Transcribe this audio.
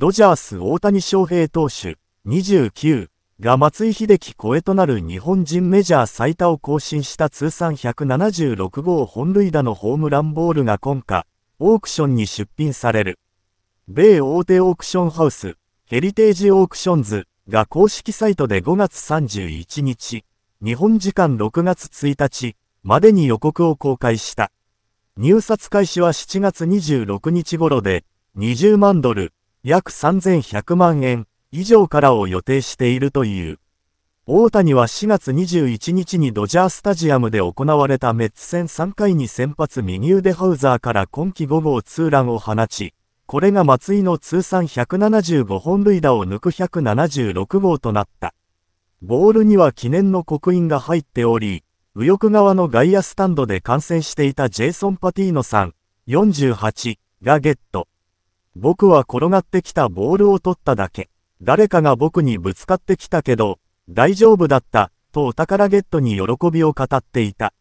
ドジャース大谷翔平投手29が松井秀喜超えとなる日本人メジャー最多を更新した通算176号本塁打のホームランボールが今夏、オークションに出品される。米大手オークションハウス、ヘリテージオークションズが公式サイトで5月31日、日本時間6月1日までに予告を公開した。入札開始は7月26日頃で、20万ドル、約3100万円以上からを予定しているという。大谷は4月21日にドジャースタジアムで行われたメッツ戦3回に先発右腕ハウザーから今季5号ツーランを放ち、これが松井の通算175本塁打を抜く176号となった。ボールには記念の刻印が入っており、右翼側の外野スタンドで観戦していたジェイソン・パティーノさん、48がゲット。僕は転がってきたボールを取っただけ。誰かが僕にぶつかってきたけど、大丈夫だった、とお宝ゲットに喜びを語っていた。